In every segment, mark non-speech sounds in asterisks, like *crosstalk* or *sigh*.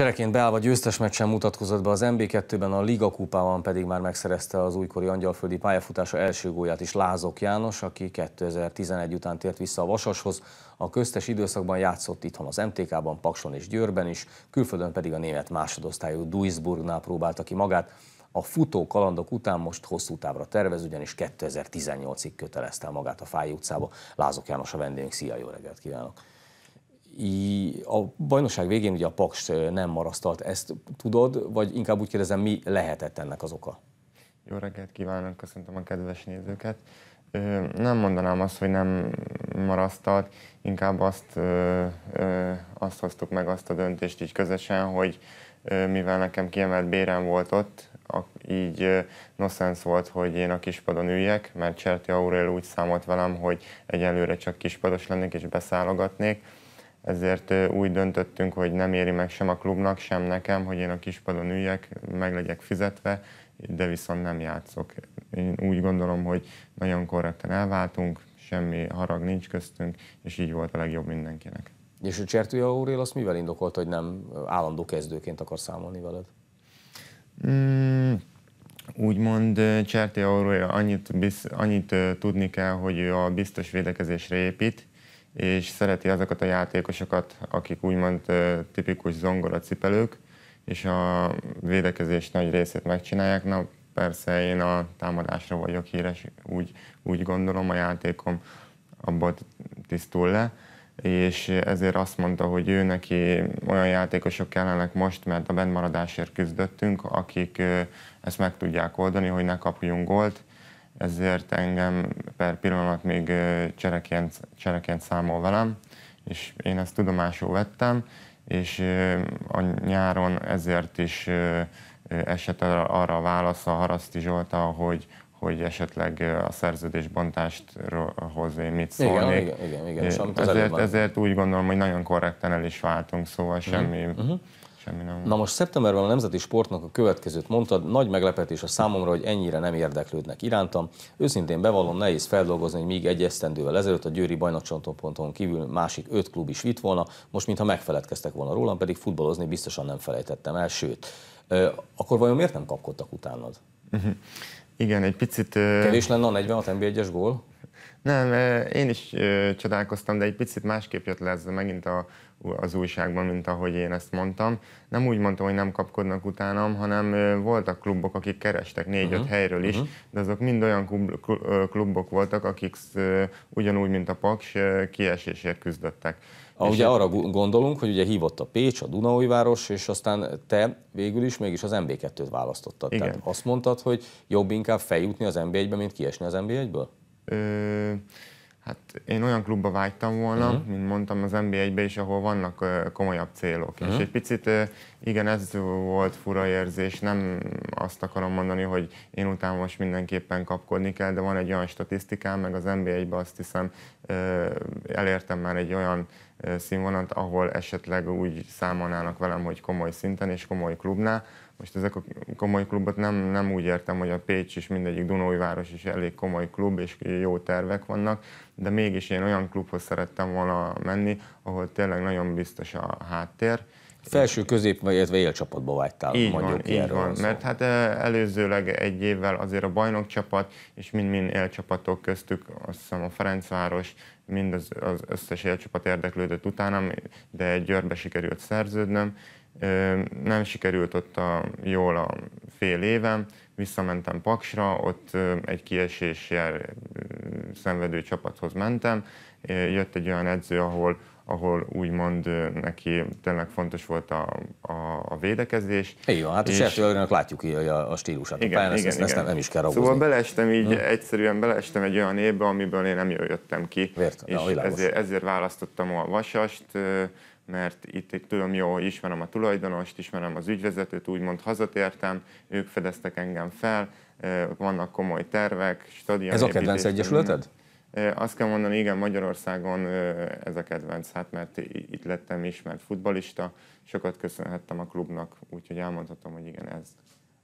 Csereként beállva győztes meccsen mutatkozott be az MB2-ben, a Liga kupában pedig már megszerezte az újkori angyalföldi pályafutása első gólját is Lázok János, aki 2011 után tért vissza a Vasashoz. A köztes időszakban játszott itthon az MTK-ban, Pakson és Győrben is, külföldön pedig a német másodosztályú Duisburgnál próbálta ki magát. A futó kalandok után most hosszú távra tervez, ugyanis 2018-ig kötelezte magát a Fáj utcába. Lázok János a vendégünk, szia, jó reggelt kívánok! a bajnokság végén ugye a Paks nem marasztalt, ezt tudod, vagy inkább úgy kérdezem, mi lehetett ennek az oka? Jó reggelt kívánok, köszöntöm a kedves nézőket. nem mondanám azt, hogy nem marasztalt, inkább azt, azt hoztuk meg azt a döntést így közösen, hogy mivel nekem kiemelt bérem volt ott, így noszensz volt, hogy én a kispadon üljek, mert Cserti Aurél úgy számolt velem, hogy egyelőre csak kispados lennék és beszállogatnék, ezért úgy döntöttünk, hogy nem éri meg sem a klubnak, sem nekem, hogy én a kispadon üljek, meg legyek fizetve, de viszont nem játszok. Én úgy gondolom, hogy nagyon korrekten elváltunk, semmi harag nincs köztünk, és így volt a legjobb mindenkinek. És a Csertúja Aurél azt mivel indokolt, hogy nem állandó kezdőként akar számolni veled? Mm, úgymond Csertúja Aurél annyit, annyit tudni kell, hogy ő a biztos védekezésre épít, és szereti azokat a játékosokat, akik úgymond tipikus zongoracipelők, és a védekezés nagy részét megcsinálják. Na, persze én a támadásra vagyok híres, úgy, úgy gondolom a játékom abból tisztul le, és ezért azt mondta, hogy ő neki olyan játékosok kellenek most, mert a bentmaradásért küzdöttünk, akik ezt meg tudják oldani, hogy ne kapjunk gólt, ezért engem per pillanat még csereként, csereként számol velem, és én ezt tudomásul vettem, és a nyáron ezért is esett arra a válasz a Haraszti Zsolta, hogy, hogy esetleg a szerződésbontásthoz én mit szólnék. Igen, igen, igen. igen. Ezért, ezért úgy gondolom, hogy nagyon korrekten el is váltunk, szóval mhm, semmi... Uh-huh. Semmi nem. Na most szeptemberben a Nemzeti Sportnak a következőt mondtad, nagy meglepetés a számomra, hogy ennyire nem érdeklődnek irántam. Őszintén bevallom, nehéz feldolgozni, hogy még egy esztendővel ezelőtt a Győri bajnokcsontoponton kívül másik öt klub is vitt volna, most mintha megfeledkeztek volna rólam, pedig futballozni biztosan nem felejtettem el, sőt. Akkor vajon miért nem kapkodtak utánad? *laughs* Igen, egy picit... Kevés lenne a 46 nb 1 gól? Nem, én is csodálkoztam, de egy picit másképp jött le ez megint a, az újságban, mint ahogy én ezt mondtam. Nem úgy mondtam, hogy nem kapkodnak utánam, hanem voltak klubok, akik kerestek négy-öt uh-huh. helyről is, uh-huh. de azok mind olyan klubok voltak, akik ugyanúgy, mint a Paks, kiesésért küzdöttek. Ah, ugye arra gondolunk, hogy ugye hívott a Pécs, a Dunaújváros, és aztán te végül is mégis az MB2-t választottad. Igen. Tehát azt mondtad, hogy jobb inkább feljutni az MB1-be, mint kiesni az MB1-ből? Ö- Hát én olyan klubba vágytam volna, uh-huh. mint mondtam az NBA-be is, ahol vannak uh, komolyabb célok. Uh-huh. És mhm. egy picit, uh, igen, ez volt fura érzés, nem azt akarom mondani, hogy én utána most mindenképpen kapkodni kell, de van egy olyan statisztikám, meg az NBA-be azt hiszem uh, elértem már egy olyan színvonalat, ahol esetleg úgy számolnának velem, hogy komoly szinten és komoly klubnál, most ezek a komoly klubot nem, nem úgy értem, hogy a Pécs és mindegyik város is elég komoly klub, és jó tervek vannak, de mégis én olyan klubhoz szerettem volna menni, ahol tényleg nagyon biztos a háttér, Felső közép, vagy élcsapatba vágytál, így mondjuk van, így van, mert hát eh, előzőleg egy évvel azért a bajnok csapat, és mind-mind élcsapatok köztük, azt hiszem a Ferencváros, mind az, az összes élcsapat érdeklődött utánam, de egy győrbe sikerült szerződnöm, nem sikerült ott a, jól a fél éven visszamentem Paksra, ott egy kieséssel szenvedő csapathoz mentem, jött egy olyan edző, ahol, ahol úgymond neki tényleg fontos volt a, a, a védekezés. Igen. hát és a Sertőlőnek látjuk így a, a stílusát. Igen, a pályán igen, ezt, igen. ezt nem, nem is kell szóval ragozni. Szóval beleestem így, hmm. egyszerűen beleestem egy olyan évbe, amiből én nem jöttem ki. Vért, és ja, ezért, ezért választottam a vasast, mert itt, itt tudom, jó, ismerem a tulajdonost, ismerem az ügyvezetőt, úgymond hazatértem, ők fedeztek engem fel, vannak komoly tervek, stadion. Ez a kedvenc egyesületed? Azt kell mondani, igen, Magyarországon ez a kedvenc, hát mert itt lettem ismert futbalista, sokat köszönhettem a klubnak, úgyhogy elmondhatom, hogy igen, ez.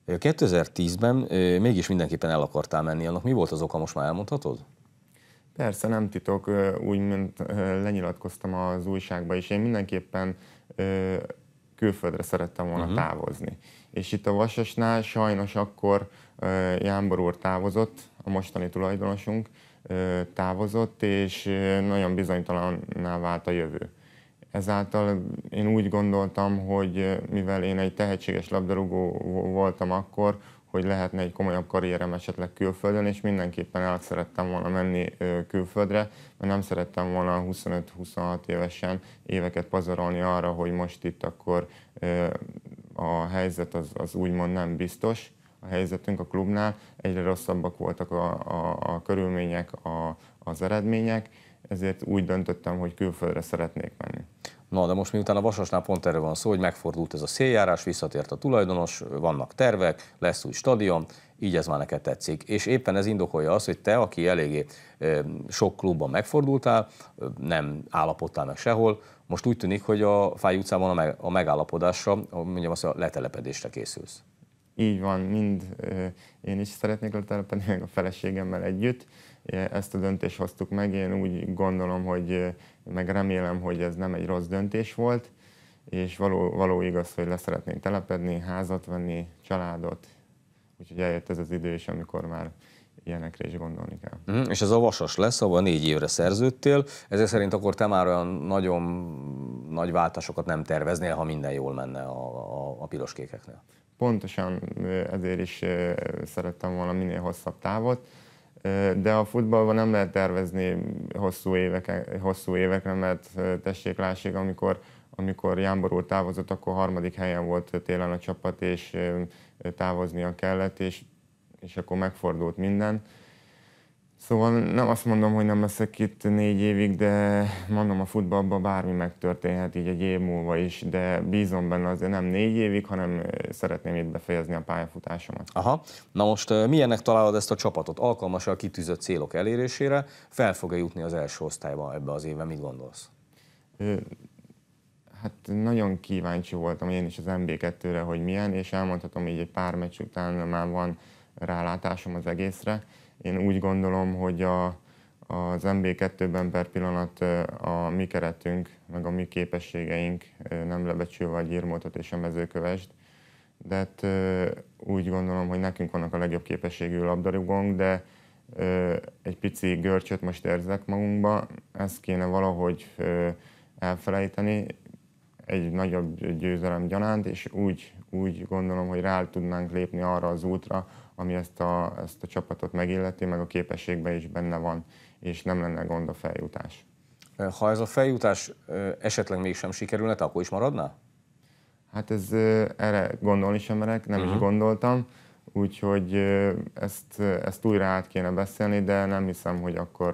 2010-ben mégis mindenképpen el akartál menni, annak mi volt az oka, most már elmondhatod? Persze, nem titok, úgymond lenyilatkoztam az újságba, és én mindenképpen külföldre szerettem volna uh-huh. távozni. És itt a Vasasnál sajnos akkor Jánbor úr távozott, a mostani tulajdonosunk távozott, és nagyon bizonytalanná vált a jövő. Ezáltal én úgy gondoltam, hogy eh, mivel én egy tehetséges labdarúgó voltam akkor, hogy lehetne egy komolyabb karrierem esetleg külföldön, és mindenképpen el szerettem volna menni eh, külföldre, mert nem szerettem volna 25-26 évesen éveket pazarolni arra, hogy most itt akkor eh, a helyzet az, az úgymond nem biztos a helyzetünk a klubnál, egyre rosszabbak voltak a, a, a körülmények, a, az eredmények, ezért úgy döntöttem, hogy külföldre szeretnék menni. Na, de most miután a Vasasnál pont erről van szó, hogy megfordult ez a széljárás, visszatért a tulajdonos, vannak tervek, lesz új stadion, így ez már neked tetszik. És éppen ez indokolja azt, hogy te, aki eléggé sok klubban megfordultál, nem állapodtál meg sehol, most úgy tűnik, hogy a Fáj utcában a megállapodásra, mondjam azt, a letelepedésre készülsz. Így van, mind én is szeretnék letelepedni, meg a feleségemmel együtt, ezt a döntést hoztuk meg. Én úgy gondolom, hogy eh, meg remélem, hogy ez nem egy rossz döntés volt, és való, való igaz, hogy leszeretnénk telepedni, házat venni, családot, úgyhogy eljött ez az idő is, amikor már ilyenekre is gondolni kell. Mm, és ez a vasas lesz, ahol négy évre szerződtél, ezért szerint akkor te már olyan nagyon nagy váltásokat nem terveznél, ha minden jól menne a, a, a piros-kékeknél. Pontosan eh, ezért is eh, szerettem volna minél hosszabb távot, de a futballban nem lehet tervezni hosszú, évek, hosszú évekre, mert tessék, lássék, amikor, amikor Jánbor úr távozott, akkor harmadik helyen volt télen a csapat, és távoznia kellett, és, és akkor megfordult minden. Szóval nem azt mondom, hogy nem leszek itt négy évig, de mondom, a futballban bármi megtörténhet így egy év múlva is, de bízom benne azért nem négy évig, hanem szeretném itt befejezni a pályafutásomat. Aha. Na most milyennek találod ezt a csapatot? Alkalmas a kitűzött célok elérésére? Fel fog-e jutni az első osztályba ebbe az évben? Mit gondolsz? Hát nagyon kíváncsi voltam én is az MB2-re, hogy milyen, és elmondhatom így egy pár meccs után már van rálátásom az egészre én úgy gondolom, hogy a, az MB2-ben per pillanat a mi keretünk, meg a mi képességeink nem lebecsülve a gyirmótot és a mezőkövest, de hát, úgy gondolom, hogy nekünk vannak a legjobb képességű labdarúgónk, de egy pici görcsöt most érzek magunkba, ezt kéne valahogy elfelejteni, egy nagyobb győzelem gyanánt, és úgy, úgy gondolom, hogy rá tudnánk lépni arra az útra, ami ezt a, ezt a csapatot megilleti, meg a képességben is benne van, és nem lenne gond a feljutás. Ha ez a feljutás esetleg mégsem sikerülne, te akkor is maradnál? Hát ez erre gondolni sem merek, nem uh-huh. is mhm. gondoltam. Úgyhogy ezt, ezt újra át kéne beszélni, de nem hiszem, hogy akkor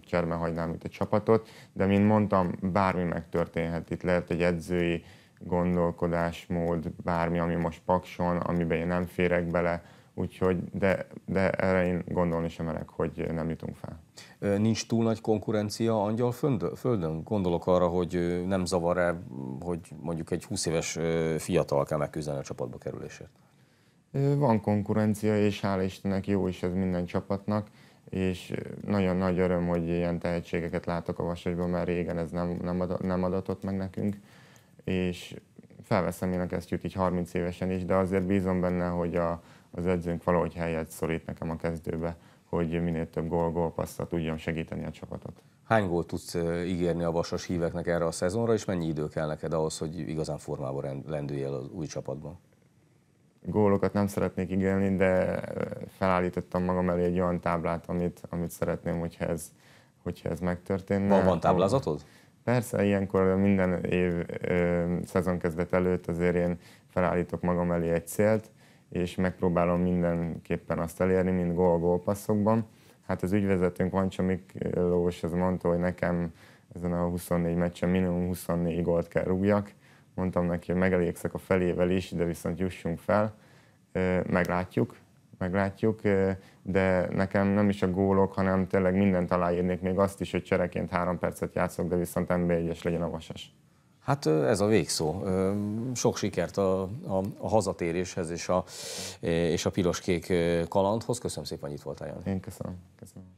cserbe hagynám itt a csapatot. De mint mondtam, bármi megtörténhet. Itt lehet egy edzői gondolkodásmód, bármi, ami most pakson, amiben én nem férek bele, úgyhogy, de, de erre én gondolni sem merek, hogy nem jutunk fel. Nincs túl nagy konkurencia angyal földön? Gondolok arra, hogy nem zavar-e, hogy mondjuk egy 20 éves fiatal kell megküzdeni a csapatba kerülésért. Van konkurencia, és hál' Istennek jó is ez minden csapatnak, és nagyon nagy öröm, hogy ilyen tehetségeket látok a Vasasban, mert régen ez nem, nem, ad, nem adatott meg nekünk, és felveszem én a kesztyűt így 30 évesen is, de azért bízom benne, hogy a, az edzőnk valahogy helyet szorít nekem a kezdőbe, hogy minél több gól gól tudjam segíteni a csapatot. Hány gólt tudsz ígérni a vasas híveknek erre a szezonra, és mennyi idő kell neked ahhoz, hogy igazán formában lendüljél az új csapatban? gólokat nem szeretnék igélni, de felállítottam magam elé egy olyan táblát, amit, amit szeretném, hogyha ez, hogyha ez megtörténne. Van, van táblázatod? Persze, ilyenkor minden év szezon kezdet előtt azért én felállítok magam elé egy célt, és megpróbálom mindenképpen azt elérni, mint gól-gól passzokban. Hát az ügyvezetőnk Vancsa Miklós az mondta, hogy nekem ezen a 24 meccsen minimum 24 gólt kell rúgjak, mondtam neki, hogy megelégszek a felével is, de viszont jussunk fel. Meglátjuk, meglátjuk, de nekem nem is a gólok, hanem tényleg mindent aláírnék, még azt is, hogy csereként három percet játszok, de viszont mb 1 legyen a vasas. Hát ez a végszó. Sok sikert a, a, a hazatéréshez és a, és a piros-kék kalandhoz. Köszönöm szépen, hogy itt voltál, Jani. Én köszönöm. köszönöm.